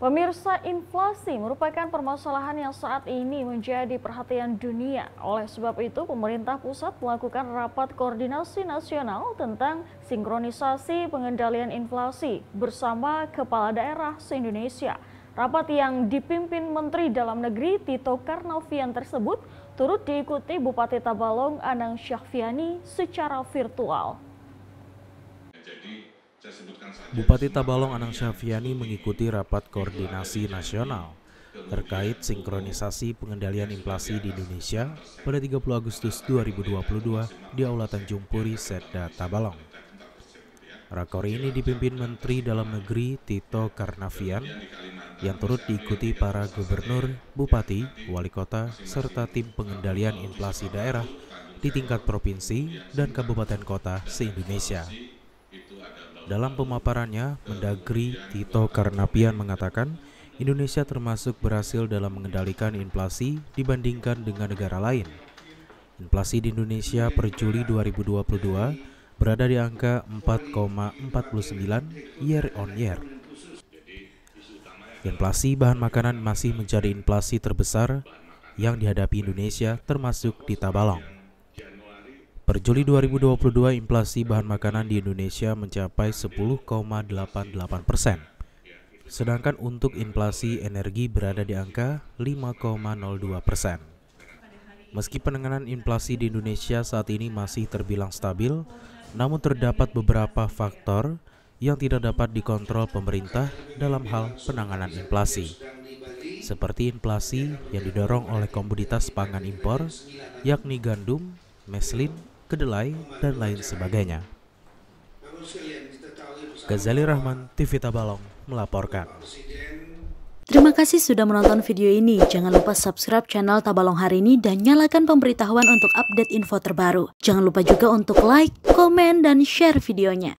Pemirsa, inflasi merupakan permasalahan yang saat ini menjadi perhatian dunia. Oleh sebab itu, pemerintah pusat melakukan rapat koordinasi nasional tentang sinkronisasi pengendalian inflasi bersama kepala daerah se-Indonesia. Rapat yang dipimpin Menteri Dalam Negeri Tito Karnavian tersebut turut diikuti Bupati Tabalong Anang Syahfiani secara virtual. Bupati Tabalong Anang Syafiani mengikuti rapat koordinasi nasional terkait sinkronisasi pengendalian inflasi di Indonesia pada 30 Agustus 2022 di Aula Tanjung Puri, Setda Tabalong. Rakor ini dipimpin Menteri Dalam Negeri Tito Karnavian yang turut diikuti para gubernur, bupati, wali kota, serta tim pengendalian inflasi daerah di tingkat provinsi dan kabupaten kota se-Indonesia. Dalam pemaparannya, Mendagri Tito Karnapian mengatakan, Indonesia termasuk berhasil dalam mengendalikan inflasi dibandingkan dengan negara lain. Inflasi di Indonesia per Juli 2022 berada di angka 4,49 year on year. Inflasi bahan makanan masih menjadi inflasi terbesar yang dihadapi Indonesia termasuk di Tabalong. Per Juli 2022, inflasi bahan makanan di Indonesia mencapai 10,88 persen. Sedangkan untuk inflasi energi berada di angka 5,02 persen. Meski penanganan inflasi di Indonesia saat ini masih terbilang stabil, namun terdapat beberapa faktor yang tidak dapat dikontrol pemerintah dalam hal penanganan inflasi seperti inflasi yang didorong oleh komoditas pangan impor, yakni gandum, meslin, kedelai, dan lain sebagainya. Ghazali Rahman, TV Tabalong melaporkan. Terima kasih sudah menonton video ini. Jangan lupa subscribe channel Tabalong hari ini dan nyalakan pemberitahuan untuk update info terbaru. Jangan lupa juga untuk like, komen, dan share videonya.